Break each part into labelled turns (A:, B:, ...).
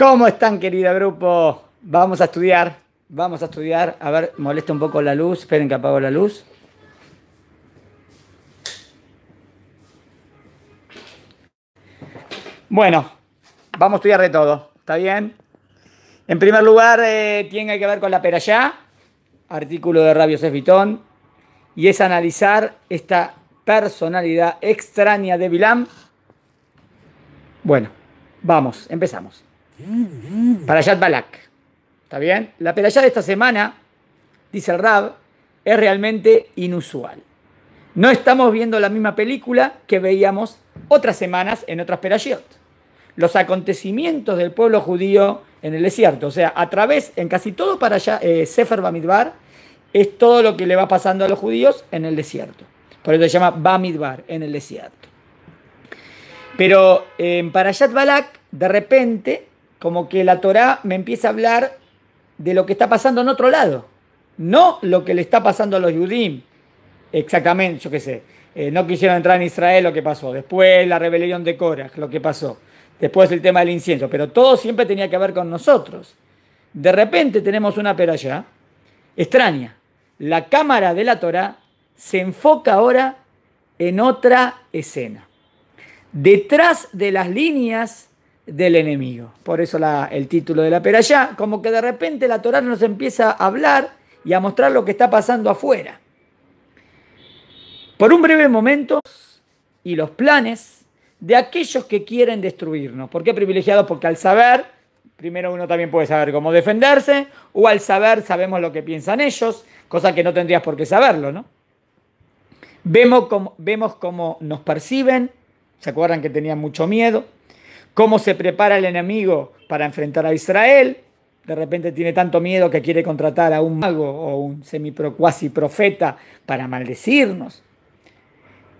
A: ¿Cómo están, querido grupo? Vamos a estudiar, vamos a estudiar. A ver, molesta un poco la luz. Esperen que apago la luz. Bueno, vamos a estudiar de todo, ¿está bien? En primer lugar, eh, tiene que ver con la perayá, artículo de Rabio Cefitón y es analizar esta personalidad extraña de Bilam. Bueno, vamos, empezamos. Parashat Balak. ¿Está bien? La perashá de esta semana, dice el Rab, es realmente inusual. No estamos viendo la misma película que veíamos otras semanas en otras perashiot. Los acontecimientos del pueblo judío en el desierto, o sea, a través, en casi todo para allá, eh, Sefer Bamidbar, es todo lo que le va pasando a los judíos en el desierto. Por eso se llama Bamidbar, en el desierto. Pero eh, en Parashat Balak, de repente, como que la Torá me empieza a hablar de lo que está pasando en otro lado, no lo que le está pasando a los Yudim. Exactamente, yo qué sé. Eh, no quisieron entrar en Israel, lo que pasó. Después la rebelión de Korah, lo que pasó. Después el tema del incienso. Pero todo siempre tenía que ver con nosotros. De repente tenemos una peralla extraña. La cámara de la Torah se enfoca ahora en otra escena. Detrás de las líneas del enemigo. Por eso la, el título de la ya, como que de repente la Torá nos empieza a hablar y a mostrar lo que está pasando afuera. Por un breve momento, y los planes de aquellos que quieren destruirnos. ¿Por qué privilegiados? Porque al saber, primero uno también puede saber cómo defenderse, o al saber sabemos lo que piensan ellos, cosa que no tendrías por qué saberlo, ¿no? Vemos cómo, vemos cómo nos perciben, ¿se acuerdan que tenían mucho miedo? cómo se prepara el enemigo para enfrentar a Israel. De repente tiene tanto miedo que quiere contratar a un mago o un semiprocuasi profeta para maldecirnos.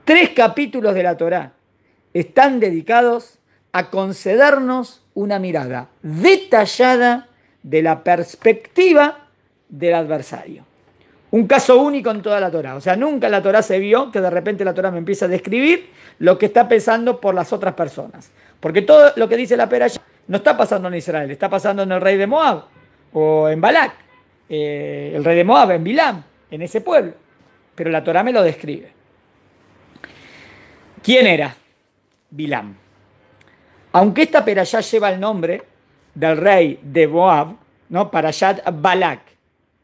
A: Tres capítulos de la Torá están dedicados a concedernos una mirada detallada de la perspectiva del adversario. Un caso único en toda la Torah. O sea, nunca la Torah se vio que de repente la Torah me empieza a describir lo que está pensando por las otras personas. Porque todo lo que dice la Pera no está pasando en Israel, está pasando en el rey de Moab o en Balak, eh, el rey de Moab, en Bilam, en ese pueblo. Pero la Torah me lo describe. ¿Quién era? Bilam. Aunque esta ya lleva el nombre del rey de Moab, ¿no? Parashat Balak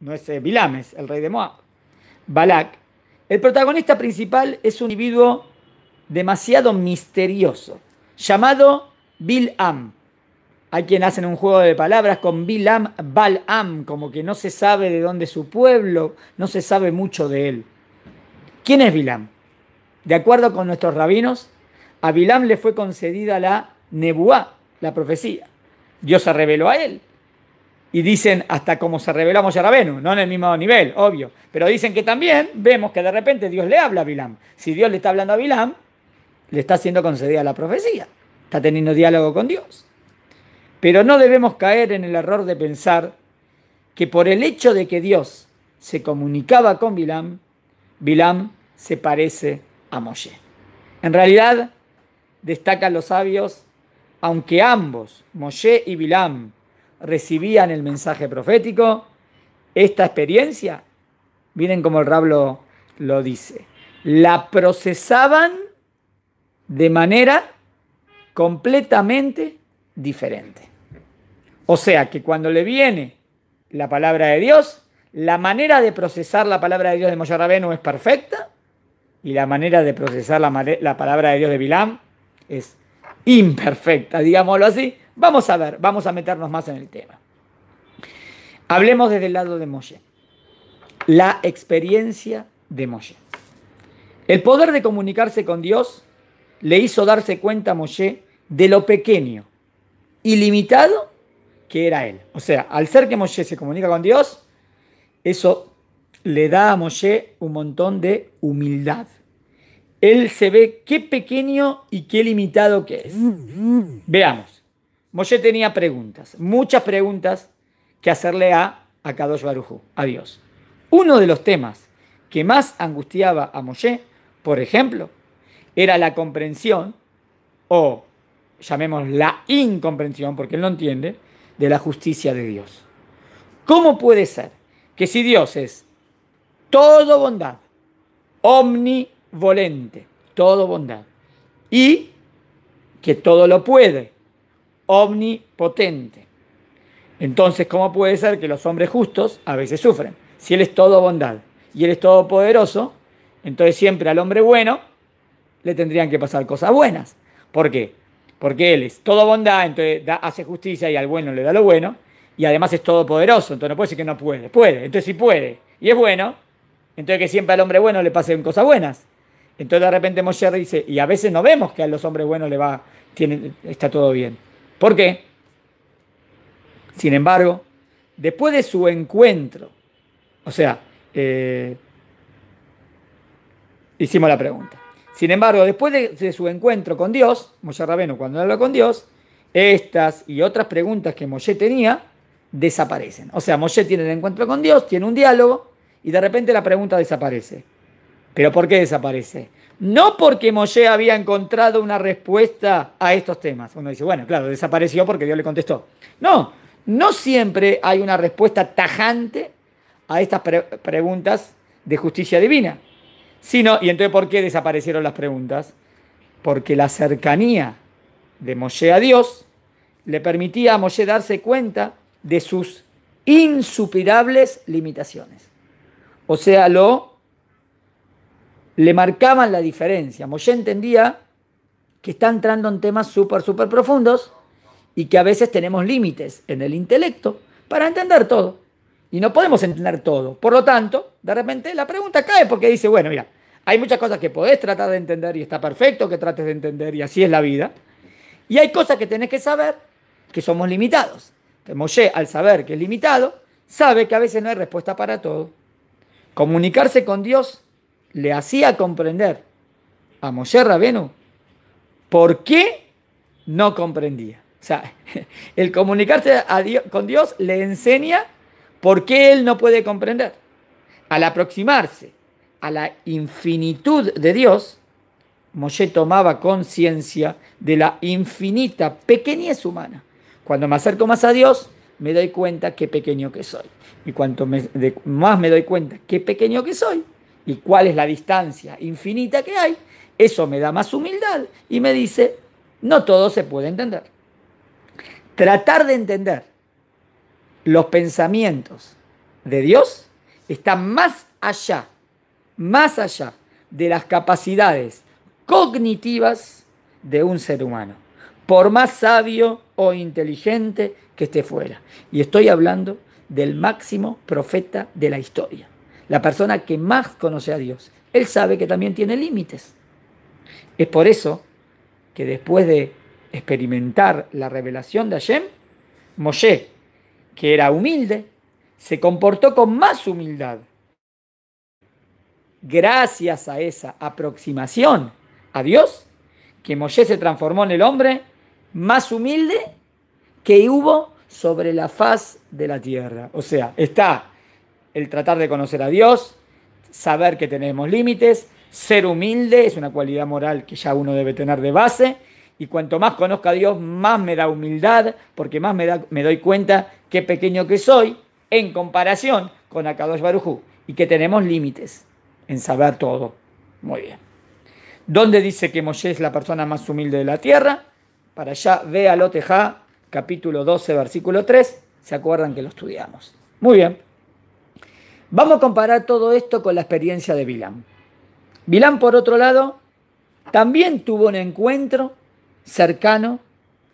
A: no es eh, Bilam, es el rey de Moab, Balak, el protagonista principal es un individuo demasiado misterioso, llamado Bilam. Hay quien hacen un juego de palabras con Bilam, Balam, como que no se sabe de dónde es su pueblo, no se sabe mucho de él. ¿Quién es Bilam? De acuerdo con nuestros rabinos, a Bilam le fue concedida la Nebuá, la profecía. Dios se reveló a él y dicen hasta como se reveló a Moshe no en el mismo nivel, obvio, pero dicen que también vemos que de repente Dios le habla a Bilam. Si Dios le está hablando a Bilam, le está siendo concedida la profecía, está teniendo diálogo con Dios. Pero no debemos caer en el error de pensar que por el hecho de que Dios se comunicaba con Bilam, Bilam se parece a Moshe. En realidad, destacan los sabios, aunque ambos, Moshe y Bilam, recibían el mensaje profético, esta experiencia, miren como el rablo lo dice, la procesaban de manera completamente diferente. O sea que cuando le viene la palabra de Dios, la manera de procesar la palabra de Dios de Moshe no es perfecta y la manera de procesar la, la palabra de Dios de Bilam es imperfecta, digámoslo así, Vamos a ver, vamos a meternos más en el tema. Hablemos desde el lado de Moshe. La experiencia de Moshe. El poder de comunicarse con Dios le hizo darse cuenta a Moshe de lo pequeño y limitado que era él. O sea, al ser que Moshe se comunica con Dios, eso le da a Moshe un montón de humildad. Él se ve qué pequeño y qué limitado que es. Veamos. Moshe tenía preguntas, muchas preguntas que hacerle a, a Kadosh Barujú, a Dios. Uno de los temas que más angustiaba a Moshe, por ejemplo, era la comprensión o llamemos la incomprensión, porque él no entiende, de la justicia de Dios. ¿Cómo puede ser que si Dios es todo bondad, omnivolente, todo bondad, y que todo lo puede, omnipotente. Entonces, ¿cómo puede ser que los hombres justos a veces sufren? Si Él es todo bondad y Él es todopoderoso, entonces siempre al hombre bueno le tendrían que pasar cosas buenas. ¿Por qué? Porque Él es todo bondad, entonces hace justicia y al bueno le da lo bueno, y además es todopoderoso, entonces no puede decir que no puede, puede, entonces si puede, y es bueno, entonces que siempre al hombre bueno le pasen cosas buenas. Entonces de repente Moshe dice, y a veces no vemos que a los hombres buenos le va, tiene, está todo bien. ¿Por qué? Sin embargo, después de su encuentro, o sea, eh, hicimos la pregunta. Sin embargo, después de, su encuentro con Dios, Moshe Rabeno cuando habla con Dios, estas y otras preguntas que Moshe tenía desaparecen. O sea, Moshe tiene el encuentro con Dios, tiene un diálogo y de repente la pregunta desaparece. ¿Pero por qué desaparece? no porque Moshe había encontrado una respuesta a estos temas. Uno dice, bueno, claro, desapareció porque Dios le contestó. No, no siempre hay una respuesta tajante a estas preguntas de justicia divina. Sino, y entonces, ¿por qué desaparecieron las preguntas? Porque la cercanía de Moshe a Dios le permitía a Moshe darse cuenta de sus insuperables limitaciones. O sea, lo le marcaban la diferencia. Moshe entendía que está entrando en temas súper, súper profundos y que a veces tenemos límites en el intelecto para entender todo. Y no podemos entender todo. Por lo tanto, de repente la pregunta cae porque dice, bueno, mira, hay muchas cosas que podés tratar de entender y está perfecto que trates de entender y así es la vida. Y hay cosas que tenés que saber que somos limitados. Que al saber que es limitado, sabe que a veces no hay respuesta para todo. Comunicarse con Dios le hacía comprender a Moshe Rabenu por qué no comprendía. O sea, el comunicarse con Dios le enseña por qué él no puede comprender. Al aproximarse a la infinitud de Dios, Moshe tomaba conciencia de la infinita pequeñez humana. Cuando me acerco más a Dios, me doy cuenta qué pequeño que soy. Y cuanto más me doy cuenta qué pequeño que soy, y cuál es la distancia infinita que hay, eso me da más humildad y me dice, no todo se puede entender. Tratar de entender los pensamientos de Dios está más allá, más allá de las capacidades cognitivas de un ser humano, por más sabio o inteligente que esté fuera. Y estoy hablando del máximo profeta de la historia la persona que más conoce a Dios, él sabe que también tiene límites. Es por eso que después de experimentar la revelación de Hashem, Moshe, que era humilde, se comportó con más humildad. Gracias a esa aproximación a Dios, que Moshe se transformó en el hombre más humilde que hubo sobre la faz de la tierra. O sea, está el tratar de conocer a Dios, saber que tenemos límites, ser humilde, es una cualidad moral que ya uno debe tener de base, y cuanto más conozca a Dios, más me da humildad, porque más me, doy cuenta qué pequeño que soy en comparación con Akadosh Barujú, y que tenemos límites en saber todo. Muy bien. ¿Dónde dice que Moshe es la persona más humilde de la tierra? Para allá, ve a Loteja, capítulo 12, versículo 3. ¿Se acuerdan que lo estudiamos? Muy bien. Vamos a comparar todo esto con la experiencia de Bilam. Bilam, por otro lado, también tuvo un encuentro cercano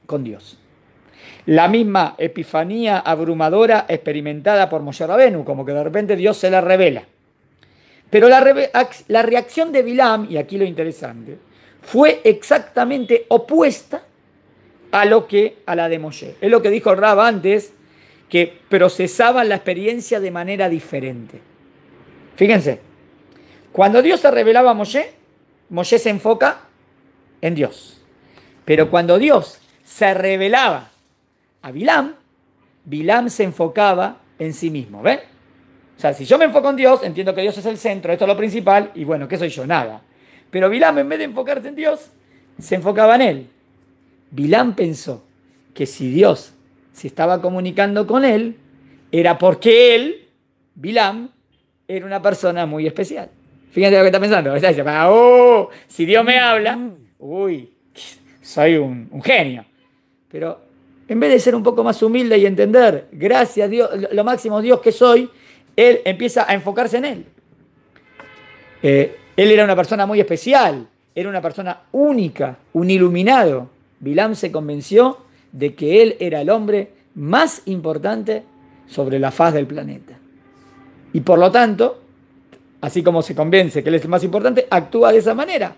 A: con Dios. La misma epifanía abrumadora experimentada por Moshe Rabenu, como que de repente Dios se la revela. Pero la, reacción de Bilam, y aquí lo interesante, fue exactamente opuesta a lo que a la de Moshe. Es lo que dijo Rab antes, que procesaban la experiencia de manera diferente. Fíjense, cuando Dios se revelaba a Moshe, Moshe se enfoca en Dios. Pero cuando Dios se revelaba a Bilam, Bilam se enfocaba en sí mismo. ¿Ven? O sea, si yo me enfoco en Dios, entiendo que Dios es el centro, esto es lo principal, y bueno, ¿qué soy yo? Nada. Pero Bilam, en vez de enfocarse en Dios, se enfocaba en él. Bilam pensó que si Dios si estaba comunicando con él era porque él, Bilam, era una persona muy especial. fíjate lo que está pensando. Ah, oh, si Dios me habla, uy, soy un, genio. Pero en vez de ser un poco más humilde y entender, gracias a Dios, lo máximo Dios que soy, él empieza a enfocarse en él. Eh, él era una persona muy especial, era una persona única, un iluminado. Bilam se convenció de que él era el hombre más importante sobre la faz del planeta. Y por lo tanto, así como se convence que él es el más importante, actúa de esa manera.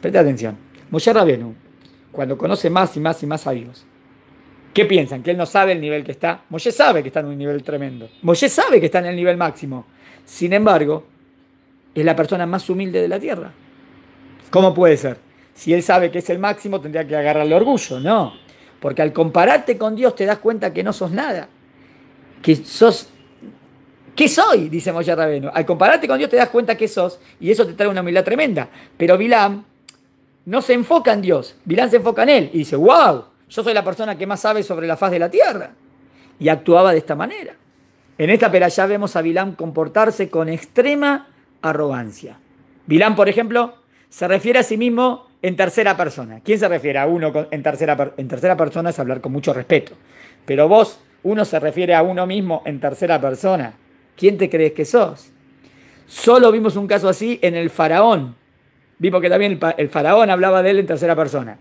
A: Presta atención. Moshe Rabenu, cuando conoce más y más y más a Dios, ¿qué piensan? ¿Que él no sabe el nivel que está? Moshe sabe que está en un nivel tremendo. Moshe sabe que está en el nivel máximo. Sin embargo, es la persona más humilde de la tierra. ¿Cómo puede ser? si él sabe que es el máximo, tendría que agarrarle orgullo. No, porque al compararte con Dios te das cuenta que no sos nada, que sos... ¿Qué soy? Dice Moshe Raveno. Al compararte con Dios te das cuenta que sos, y eso te trae una humildad tremenda. Pero Bilam no se enfoca en Dios, Bilam se enfoca en él y dice, wow, yo soy la persona que más sabe sobre la faz de la tierra. Y actuaba de esta manera. En esta ya vemos a Bilam comportarse con extrema arrogancia. Bilam, por ejemplo, se refiere a sí mismo en tercera persona. ¿Quién se refiere a uno en tercera, en tercera persona? Es hablar con mucho respeto. Pero vos, uno se refiere a uno mismo en tercera persona. ¿Quién te crees que sos? Solo vimos un caso así en el faraón. Vimos que también el, faraón hablaba de él en tercera persona.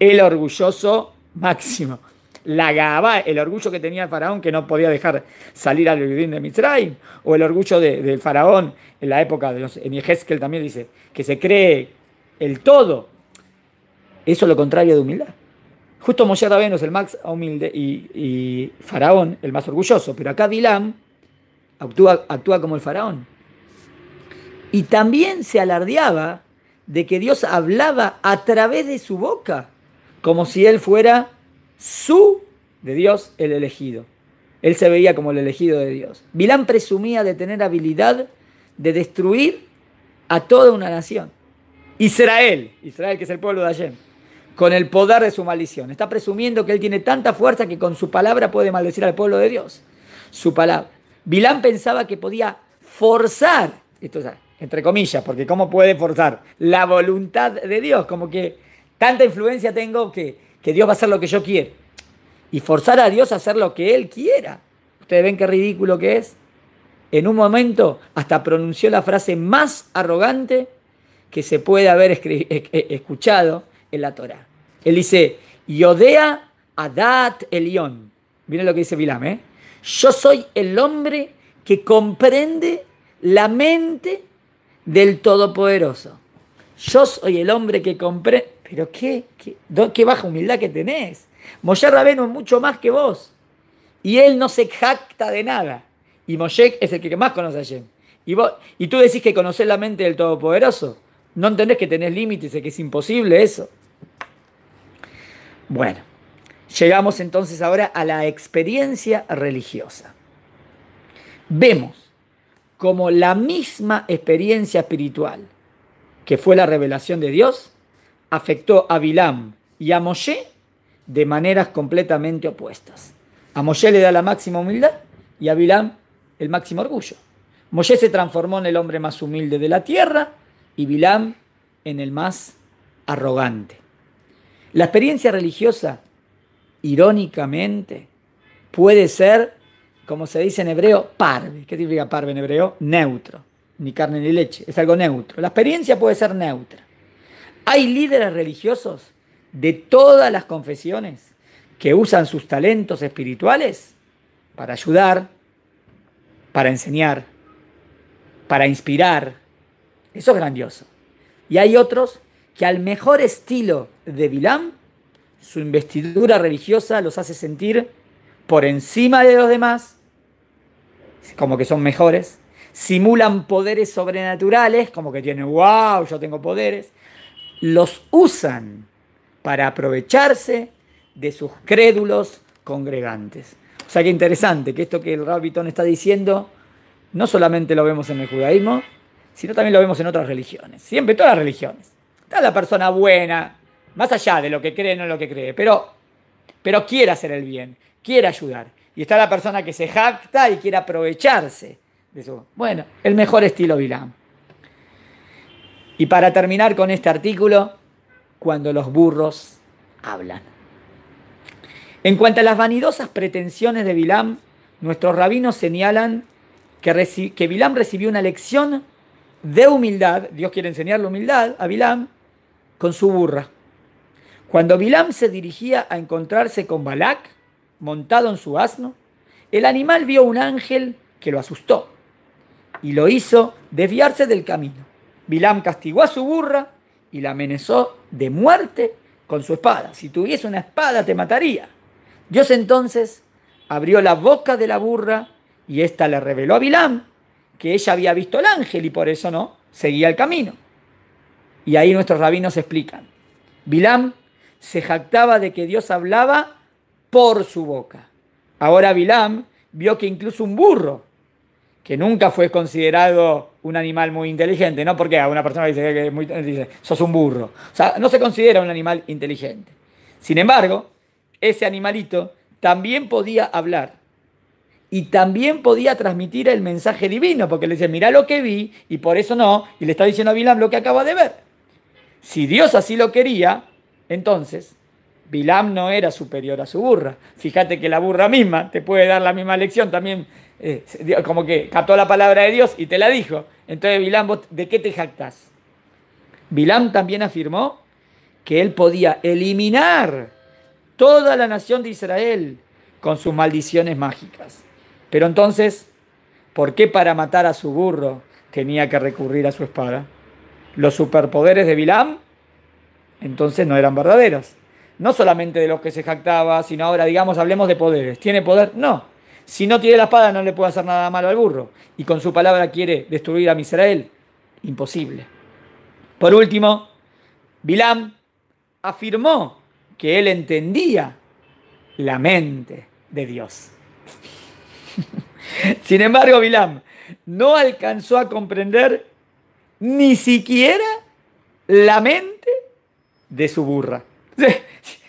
A: El orgulloso máximo. La gaba, el orgullo que tenía el faraón que no podía dejar salir al Yudín de Mitzrayim, o el orgullo del faraón en la época de los. En también dice que se cree el todo. Eso es lo contrario de humildad. Justo Moshe Rabenu es el más humilde y, Faraón el más orgulloso, pero acá Bilam actúa, actúa como el Faraón. Y también se alardeaba de que Dios hablaba a través de su boca, como si él fuera su de Dios, el elegido. Él se veía como el elegido de Dios. Bilam presumía de tener habilidad de destruir a toda una nación. Israel, Israel que es el pueblo de Hashem, con el poder de su maldición. Está presumiendo que él tiene tanta fuerza que con su palabra puede maldecir al pueblo de Dios. Su palabra. Bilán pensaba que podía forzar, esto entre comillas, porque ¿cómo puede forzar? La voluntad de Dios, como que tanta influencia tengo que, que Dios va a hacer lo que yo quiero. Y forzar a Dios a hacer lo que Él quiera. ¿Ustedes ven qué ridículo que es? En un momento hasta pronunció la frase más arrogante que se puede haber e-, e-, escuchado en la Torah. Él dice, Yodea Adat Elión. Miren lo que dice Vilam, ¿eh? Yo soy el hombre que comprende la mente del Todopoderoso. Yo soy el hombre que comprende... Pero qué, qué, baja humildad que tenés. Moshe Rabeno es mucho más que vos. Y él no se jacta de nada. Y Moshe es el que más conoce a Yem. Y, vos, y tú decís que conocés la mente del Todopoderoso. ¿No entendés que tenés límites y que es imposible eso? Bueno, llegamos entonces ahora a la experiencia religiosa. Vemos como la misma experiencia espiritual que fue la revelación de Dios afectó a Bilam y a Moshe de maneras completamente opuestas. A Moshe le da la máxima humildad y a Bilam el máximo orgullo. Moshe se transformó en el hombre más humilde de la tierra y Bilam en el más arrogante. La experiencia religiosa, irónicamente, puede ser, como se dice en hebreo, parve. ¿Qué significa parve en hebreo? Neutro. Ni carne ni leche. Es algo neutro. La experiencia puede ser neutra. Hay líderes religiosos de todas las confesiones que usan sus talentos espirituales para ayudar, para enseñar, para inspirar, eso es grandioso. Y hay otros que al mejor estilo de Bilam, su investidura religiosa los hace sentir por encima de los demás, como que son mejores, simulan poderes sobrenaturales, como que tienen, wow, yo tengo poderes, los usan para aprovecharse de sus crédulos congregantes. O sea que interesante que esto que el Rabitón está diciendo, no solamente lo vemos en el judaísmo, sino también lo vemos en otras religiones. Siempre, todas las religiones. Está la persona buena, más allá de lo que cree o no lo que cree, pero, pero quiere hacer el bien, quiere ayudar. Y está la persona que se jacta y quiere aprovecharse de su. Bueno, el mejor estilo Bilam. Y para terminar con este artículo, cuando los burros hablan. En cuanto a las vanidosas pretensiones de Bilam, nuestros rabinos señalan que, Bilam recibió una lección de humildad, Dios quiere enseñar la humildad a Bilam con su burra. Cuando Bilam se dirigía a encontrarse con Balak, montado en su asno, el animal vio un ángel que lo asustó y lo hizo desviarse del camino. Bilam castigó a su burra y la amenazó de muerte con su espada. Si tuviese una espada te mataría. Dios entonces abrió la boca de la burra y ésta le reveló a Bilam que ella había visto el ángel y por eso no seguía el camino. Y ahí nuestros rabinos explican. Bilam se jactaba de que Dios hablaba por su boca. Ahora Bilam vio que incluso un burro, que nunca fue considerado un animal muy inteligente, ¿no? Porque a una persona dice que es muy, dice, sos un burro. O sea, no se considera un animal inteligente. Sin embargo, ese animalito también podía hablar y también podía transmitir el mensaje divino, porque le dice, mira lo que vi, y por eso no, y le está diciendo a Bilam lo que acaba de ver. Si Dios así lo quería, entonces Bilam no era superior a su burra. Fíjate que la burra misma te puede dar la misma lección también, eh, como que captó la palabra de Dios y te la dijo. Entonces, Bilam, ¿de qué te jactás? Bilam también afirmó que él podía eliminar toda la nación de Israel con sus maldiciones mágicas. Pero entonces, ¿por qué para matar a su burro tenía que recurrir a su espada? Los superpoderes de Bilam entonces no eran verdaderos. No solamente de los que se jactaba, sino ahora, digamos, hablemos de poderes. ¿Tiene poder? No. Si no tiene la espada, no le puede hacer nada malo al burro. Y con su palabra quiere destruir a Misrael. Imposible. Por último, Bilam afirmó que él entendía la mente de Dios. Sin embargo, Vilam, no alcanzó a comprender ni siquiera la mente de su burra.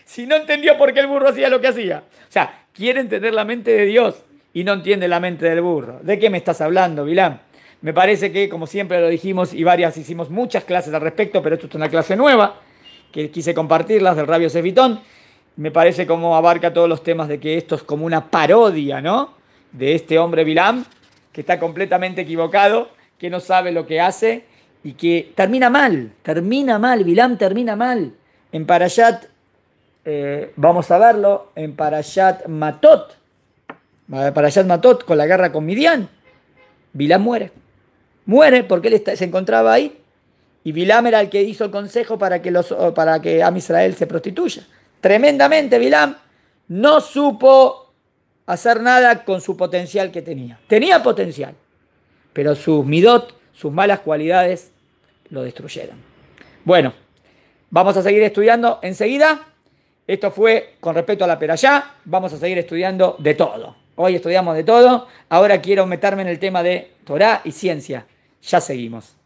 A: Si no entendió por qué el burro hacía lo que hacía. O sea, quiere entender la mente de Dios y no entiende la mente del burro. ¿De qué me estás hablando, Vilam? Me parece que, como siempre lo dijimos y varias hicimos muchas clases al respecto, pero esto es una clase nueva que quise compartirlas del Rabio Cefitón. Me parece como abarca todos los temas de que esto es como una parodia, ¿no? de este hombre Vilam que está completamente equivocado, que no sabe lo que hace y que termina mal, termina mal, Bilam termina mal. En Parashat, eh, vamos a verlo, en Parashat Matot, eh, Parashat Matot con la guerra con Midian, Bilam muere. Muere porque él se encontraba ahí y Vilam era el que hizo el consejo para que, los, para que Am Israel se prostituya. Tremendamente Vilam no supo hacer nada con su potencial que tenía. Tenía potencial, pero sus midot, sus malas cualidades, lo destruyeron. Bueno, vamos a seguir estudiando enseguida. Esto fue con respecto a la ya Vamos a seguir estudiando de todo. Hoy estudiamos de todo. Ahora quiero meterme en el tema de Torah y ciencia. Ya seguimos.